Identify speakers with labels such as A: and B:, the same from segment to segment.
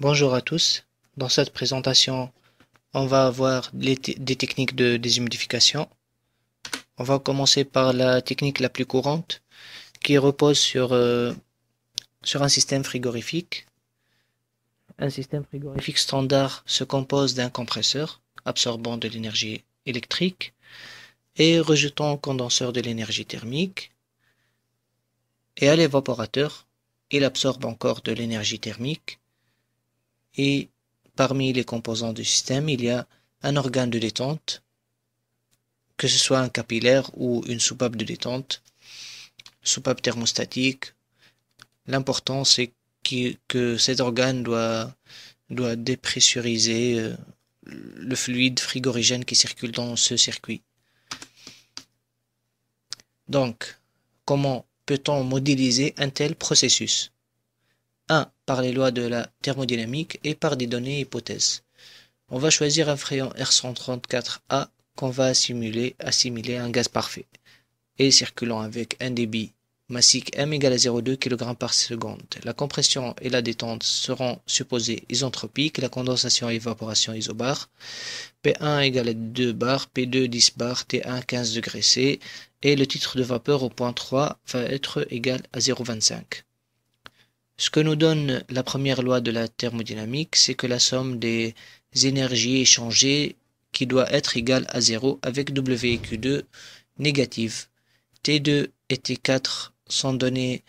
A: Bonjour à tous, dans cette présentation on va voir des techniques de déshumidification. On va commencer par la technique la plus courante qui repose sur, euh, sur un système frigorifique. Un système frigorifique standard se compose d'un compresseur absorbant de l'énergie électrique et rejetant au condenseur de l'énergie thermique. Et à l'évaporateur, il absorbe encore de l'énergie thermique et parmi les composants du système, il y a un organe de détente, que ce soit un capillaire ou une soupape de détente, soupape thermostatique. L'important, c'est que, cet organe doit dépressuriser euh, le fluide frigorigène qui circule dans ce circuit. Donc, comment peut-on modéliser un tel processus 1. Par les lois de la thermodynamique et par des données hypothèses. On va choisir un fréon R134A qu'on va assimiler, à un gaz parfait et circulant avec un débit massique M égale à 0,2 kg par seconde. La compression et la détente seront supposées isentropiques, la condensation et évaporation isobar. P1 égale à 2 bar, P2 10 bar, T1 15 degrés C, et le titre de vapeur au point 3 va être égal à 0,25. Ce que nous donne la première loi de la thermodynamique, c'est que la somme des énergies échangées qui doit être égale à 0 avec WQ2 e négative. T2 et T4 sont donnés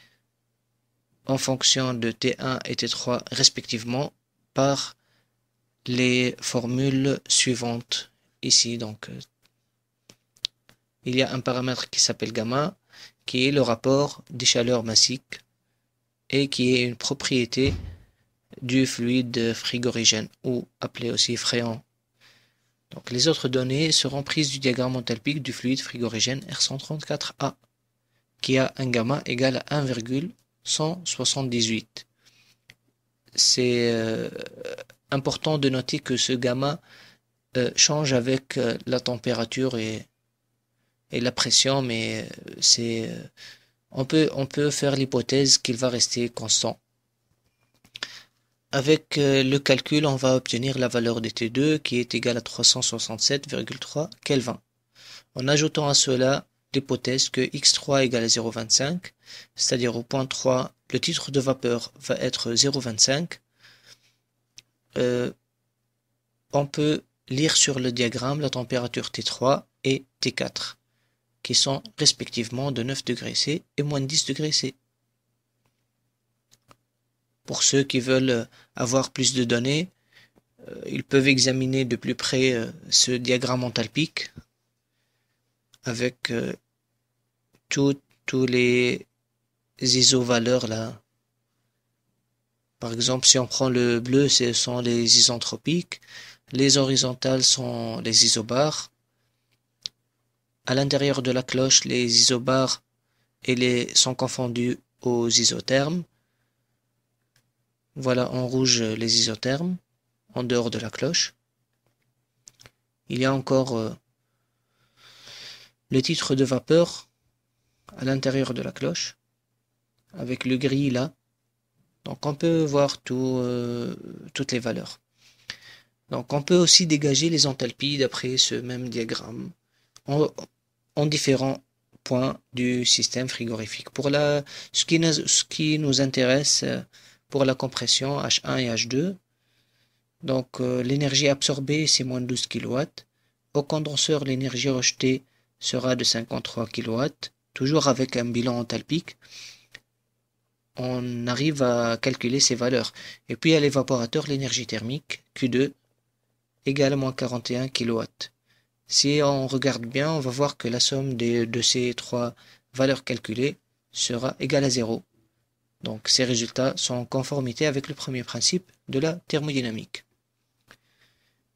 A: en fonction de T1 et T3 respectivement par les formules suivantes ici donc il y a un paramètre qui s'appelle gamma qui est le rapport des chaleurs massiques et qui est une propriété du fluide frigorigène ou appelé aussi fréon. Donc les autres données seront prises du diagramme enthalpique du fluide frigorigène R134A qui a un gamma égal à 1,178. C'est euh, important de noter que ce gamma euh, change avec euh, la température et, et, la pression, mais c'est on peut, on peut faire l'hypothèse qu'il va rester constant. Avec euh, le calcul, on va obtenir la valeur de T2 qui est égale à 367,3 Kelvin. En ajoutant à cela l'hypothèse que x3 égale à 0,25, c'est-à-dire au point 3, le titre de vapeur va être 0,25, euh, on peut lire sur le diagramme la température T3 et T4 qui sont respectivement de 9 degrés C et moins 10 degrés C. Pour ceux qui veulent avoir plus de données, euh, ils peuvent examiner de plus près euh, ce diagramme entalpique avec euh, tous les isovaleurs là. Par exemple, si on prend le bleu, ce sont les isentropiques, les horizontales sont les isobares. À l'intérieur de la cloche, les isobars et les sont confondus aux isothermes. Voilà en rouge les isothermes, en dehors de la cloche. Il y a encore euh, le titre de vapeur à l'intérieur de la cloche, avec le gris là. Donc on peut voir tout, euh, toutes les valeurs. Donc on peut aussi dégager les enthalpies d'après ce même diagramme en différents points du système frigorifique. Pour la, ce, qui nous, ce qui nous intéresse euh, pour la compression H1 et H2, donc euh, l'énergie absorbée c'est moins 12 kW. Au condenseur, l'énergie rejetée sera de 53 kW, toujours avec un bilan enthalpique. On arrive à calculer ces valeurs. Et puis à l'évaporateur, l'énergie thermique Q2 égale moins 41 kW. Si on regarde bien, on va voir que la somme de, ces trois valeurs calculées sera égale à zéro. Donc ces résultats sont en conformité avec le premier principe de la thermodynamique.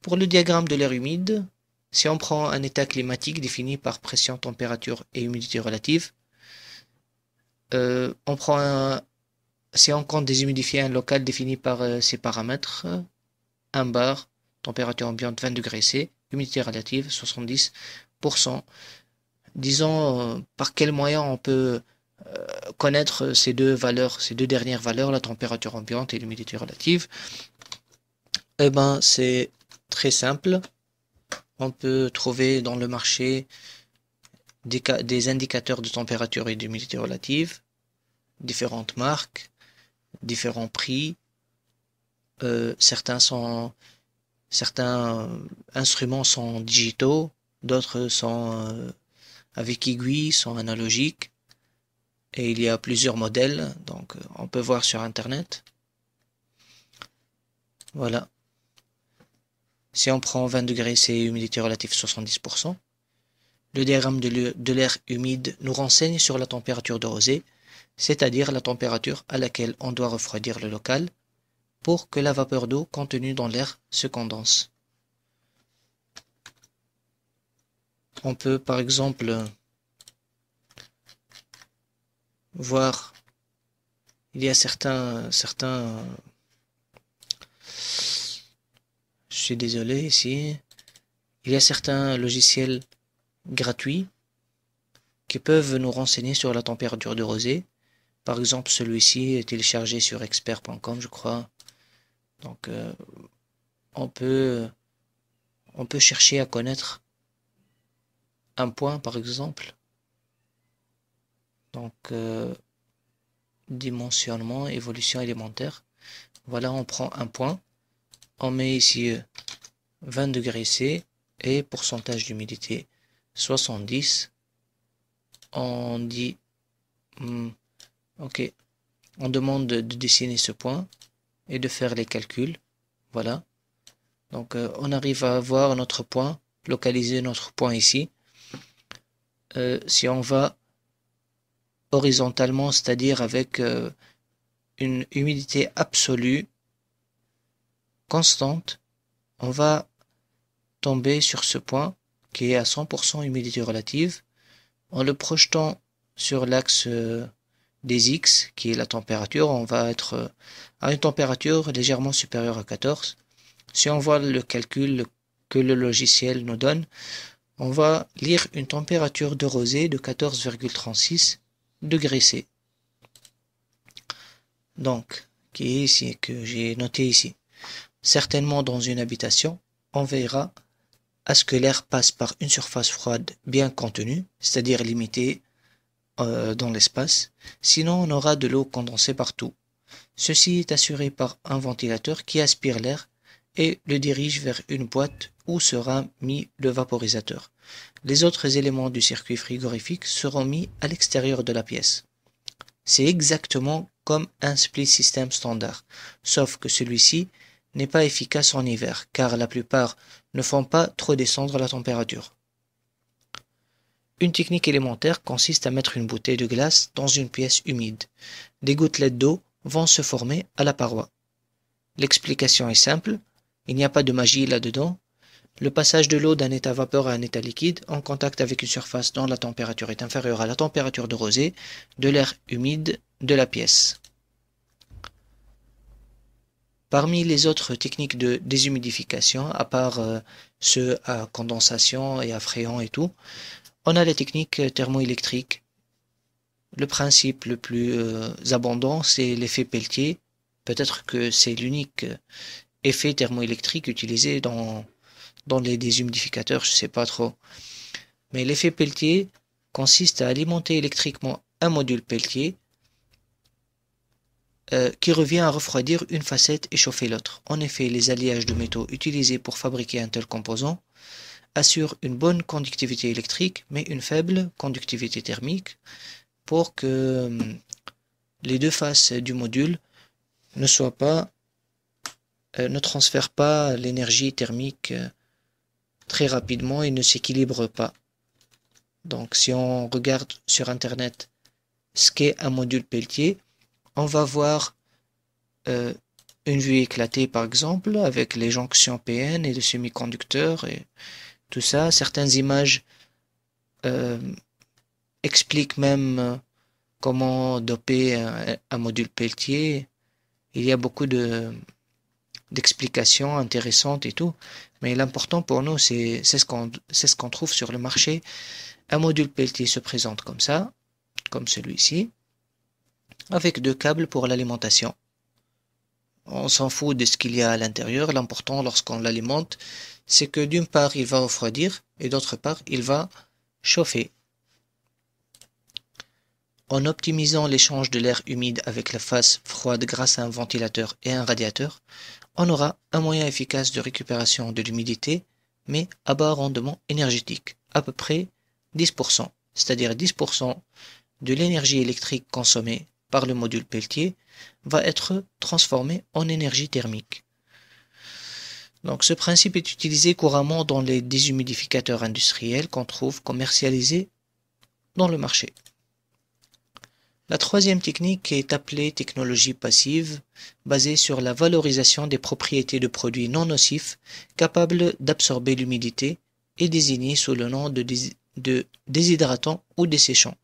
A: Pour le diagramme de l'air humide, si on prend un état climatique défini par pression, température et humidité relative, euh, on prend un, si on compte des un local défini par euh, ces paramètres, 1 bar, température ambiante 20 degrés C, humidité relative 70%. Disons euh, par quel moyen on peut euh, connaître ces deux valeurs, ces deux dernières valeurs, la température ambiante et l'humidité relative. Eh ben, c'est très simple. On peut trouver dans le marché des, indicateurs de température et d'humidité relative, différentes marques, différents prix. Euh, certains sont certains euh, instruments sont digitaux, d'autres sont euh, avec aiguille, sont analogiques. Et il y a plusieurs modèles, donc euh, on peut voir sur Internet. Voilà. Si on prend 20 degrés, c'est humidité relative 70%. Le diagramme de l'air humide nous renseigne sur la température de rosée, c'est-à-dire la température à laquelle on doit refroidir le local pour que la vapeur d'eau contenue dans l'air se condense. On peut par exemple voir, il y a certains, certains, je suis désolé ici, il y a certains logiciels gratuits qui peuvent nous renseigner sur la température de rosée. Par exemple, celui-ci est téléchargé sur expert.com, je crois. Donc, euh, on, peut, on peut chercher à connaître un point, par exemple. Donc, euh, dimensionnement, évolution élémentaire. Voilà, on prend un point. On met ici 20 euh, degrés C et pourcentage d'humidité 70. On dit, hmm, ok, on demande de dessiner ce point et de faire les calculs. Voilà. Donc euh, on arrive à avoir notre point, localiser notre point ici. Euh, si on va horizontalement, c'est-à-dire avec euh, une humidité absolue, constante, on va tomber sur ce point qui est à 100% humidité relative. En le projetant sur l'axe des X, qui est la température, on va être euh, à une température légèrement supérieure à 14. Si on voit le calcul que le logiciel nous donne, on va lire une température de rosée de 14,36 degrés C. Donc, qui est ici, que j'ai noté ici. Certainement dans une habitation, on veillera à ce que l'air passe par une surface froide bien contenue, c'est-à-dire limitée euh, dans l'espace, sinon on aura de l'eau condensée partout. Ceci est assuré par un ventilateur qui aspire l'air et le dirige vers une boîte où sera mis le vaporisateur. Les autres éléments du circuit frigorifique seront mis à l'extérieur de la pièce. C'est exactement comme un split system standard, sauf que celui-ci n'est pas efficace en hiver, car la plupart ne font pas trop descendre la température. Une technique élémentaire consiste à mettre une bouteille de glace dans une pièce humide. Des gouttelettes d'eau vont se former à la paroi. L'explication est simple, il n'y a pas de magie là-dedans. Le passage de l'eau d'un état vapeur à un état liquide en contact avec une surface dont la température est inférieure à la température de rosée de l'air humide de la pièce. Parmi les autres techniques de déshumidification, à part euh, ceux à condensation et à frayant et tout, on a les techniques euh, thermoélectriques. Le principe le plus euh, abondant, c'est l'effet pelletier. Peut-être que c'est l'unique euh, effet thermoélectrique utilisé dans, les déshumidificateurs, je ne sais pas trop. Mais l'effet pelletier consiste à alimenter électriquement un module pelletier qui revient à refroidir une facette et chauffer l'autre. En effet, les alliages de métaux utilisés pour fabriquer un tel composant assure une bonne conductivité électrique, mais une faible conductivité thermique pour que hum, les deux faces du module ne soient pas, euh, ne transfèrent pas l'énergie thermique euh, très rapidement et ne s'équilibrent pas. Donc si on regarde sur Internet ce qu'est un module pelletier on va voir euh, une vue éclatée par exemple avec les jonctions PN et les semi-conducteurs et, tout ça. Certaines images euh, expliquent même euh, comment doper un, module Peltier. Il y a beaucoup de d'explications intéressantes et tout. Mais l'important pour nous, c'est ce qu'on ce qu'on trouve sur le marché. Un module pelletier se présente comme ça, comme celui-ci, avec deux câbles pour l'alimentation. On s'en fout de ce qu'il y a à l'intérieur. L'important lorsqu'on l'alimente, c'est que d'une part, il va refroidir et d'autre part, il va chauffer. En optimisant l'échange de l'air humide avec la face froide grâce à un ventilateur et un radiateur, on aura un moyen efficace de récupération de l'humidité, mais à bas rendement énergétique, à peu près 10%, c'est-à-dire 10% de l'énergie électrique consommée par le module pelletier, va être transformé en énergie thermique. Donc ce principe est utilisé couramment dans les déshumidificateurs industriels qu'on trouve commercialisés dans le marché. La troisième technique est appelée technologie passive, basée sur la valorisation des propriétés de produits non nocifs capables d'absorber l'humidité et désignée sous le nom de, de déshydratant ou desséchant.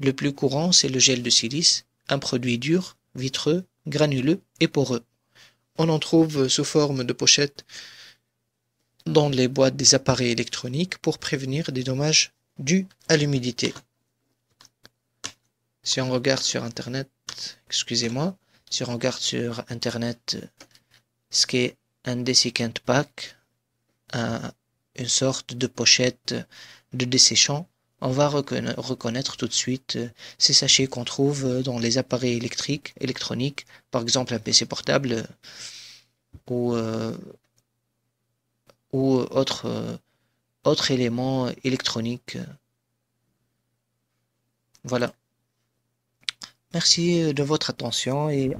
A: Le plus courant, c'est le gel de silice, un produit dur, vitreux, granuleux et poreux. On en trouve sous forme de pochettes dans les boîtes des appareils électroniques pour prévenir des dommages dus à l'humidité. Si on regarde sur Internet, excusez-moi, si on regarde sur Internet ce qu'est un desiccant pack, une sorte de pochette de desséchant on va reconnaître tout de suite euh, ces sachets qu'on trouve euh, dans les appareils électriques, électroniques, par exemple un PC portable euh, ou, ou autre, autre élément électronique. Voilà. Merci de votre attention et